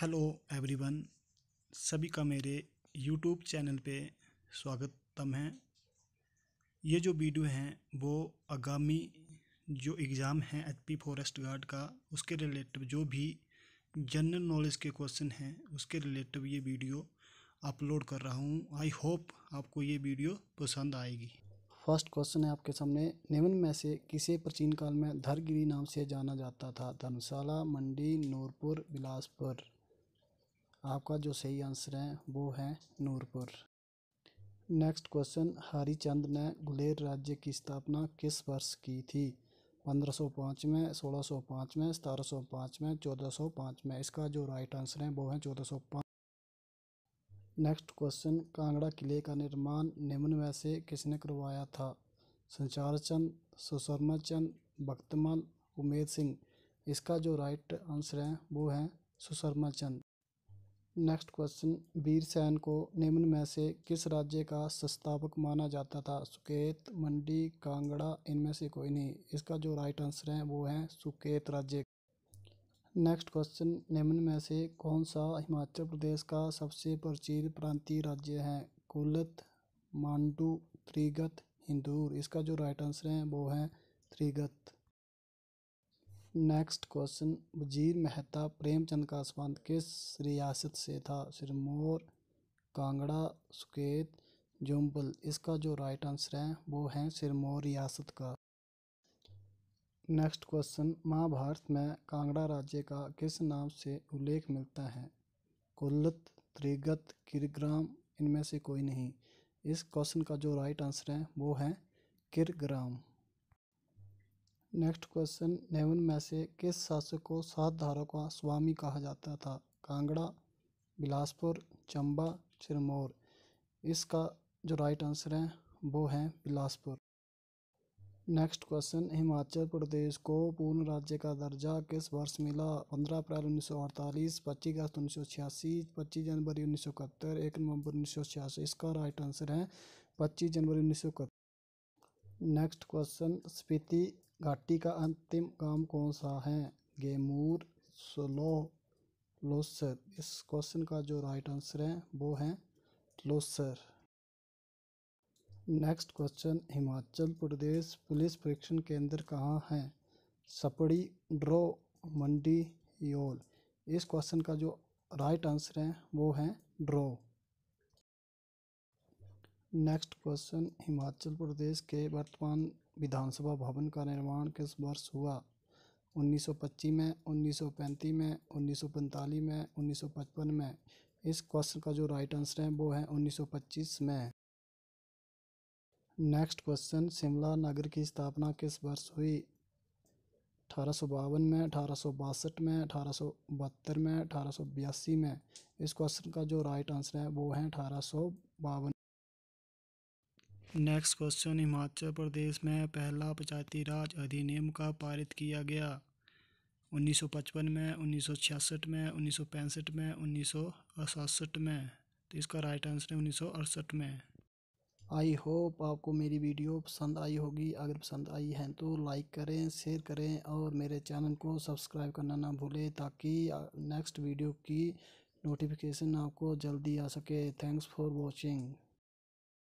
hello everyone सभी का मेरे यूट्यूब चैनल पे स्वागतम है ये जो वीडियो हैं वो आगामी जो एग्ज़ाम है एचपी फॉरेस्ट गार्ड का उसके रिलेटिव जो भी जनरल नॉलेज के क्वेश्चन हैं उसके रिलेटिव ये वीडियो अपलोड कर रहा हूँ आई होप आपको ये वीडियो पसंद आएगी फर्स्ट क्वेश्चन है आपके सामने निम्न में से किसे प्राचीन काल में धरगिरी नाम से जाना जाता था धर्मशाला मंडी नूरपुर बिलासपुर आपका जो सही आंसर है वो है नूरपुर नेक्स्ट क्वेश्चन हरिचंद ने गुलेर राज्य की स्थापना किस वर्ष की थी पंद्रह सौ पाँच में सोलह सौ पाँच में सतारह सौ पाँच में चौदह सौ पाँच में इसका जो राइट आंसर है वो है चौदह सौ पाँच नेक्स्ट क्वेश्चन कांगड़ा किले का निर्माण निम्न में से किसने करवाया था संचार चंद सुशर्मा चंद भक्तमल उमेद सिंह इसका जो राइट आंसर है वो है सुशर्मा चंद नेक्स्ट क्वेश्चन सैन को निम्न में से किस राज्य का संस्थापक माना जाता था सुकेत मंडी कांगड़ा इनमें से कोई नहीं इसका जो राइट आंसर है वो है सुकेत राज्य नेक्स्ट क्वेश्चन निम्न में से कौन सा हिमाचल प्रदेश का सबसे प्राचीन प्रांतीय राज्य है कुलत मांडू त्रिगत हिंदूर इसका जो राइट आंसर है वो है त्रिगत नेक्स्ट क्वेश्चन वजीर मेहता प्रेमचंद का संबंध किस रियासत से था सिरमौर कांगड़ा सुकेत जुम्बल इसका जो राइट आंसर है वो है सिरमौर रियासत का नेक्स्ट क्वेश्चन महाभारत में कांगड़ा राज्य का किस नाम से उल्लेख मिलता है कुल्लत त्रिगत किरग्राम इनमें से कोई नहीं इस क्वेश्चन का जो राइट आंसर है वो है किरग्राम नेक्स्ट क्वेश्चन नेवन में से किस शासक को सात धारों का स्वामी कहा जाता था कांगड़ा बिलासपुर चंबा सिरमौर इसका जो राइट आंसर है वो है बिलासपुर नेक्स्ट क्वेश्चन हिमाचल प्रदेश को पूर्ण राज्य का दर्जा किस वर्ष मिला पंद्रह अप्रैल उन्नीस सौ अड़तालीस पच्चीस अगस्त उन्नीस सौ छियासी पच्चीस जनवरी उन्नीस सौ इकहत्तर एक नवंबर उन्नीस सौ छियासी इसका राइट आंसर है पच्चीस जनवरी उन्नीस सौ इकहत्तर नेक्स्ट क्वेश्चन स्पीति घाटी का अंतिम गांव कौन सा है गेमूर स्लोह लोसर इस क्वेश्चन का जो राइट आंसर है वो है Losar next question Himachal Pradesh police परीक्षण केंद्र कहाँ है सपड़ी ड्रो मंडी योल इस क्वेश्चन का जो राइट आंसर है वो है ड्रो नेक्स्ट क्वेश्चन हिमाचल प्रदेश के वर्तमान विधानसभा भवन का निर्माण किस वर्ष हुआ 1925 में 1935 में 1945 में 1955 में इस क्वेश्चन का जो राइट आंसर है वो है 1925 में नेक्स्ट क्वेश्चन शिमला नगर की स्थापना किस वर्ष हुई अठारह में अठारह में अठारह में अठारह में इस क्वेश्चन का जो राइट आंसर है वो है अठारह नेक्स्ट क्वेश्चन हिमाचल प्रदेश में पहला पंचायती राज अधिनियम का पारित किया गया 1955 में 1966 में उन्नीस में उन्नीस में तो इसका राइट आंसर है उन्नीस में आई होप आपको मेरी वीडियो पसंद आई होगी अगर पसंद आई है तो लाइक करें शेयर करें और मेरे चैनल को सब्सक्राइब करना ना भूलें ताकि नेक्स्ट वीडियो की नोटिफिकेशन आपको जल्दी आ सके थैंक्स फॉर वॉचिंग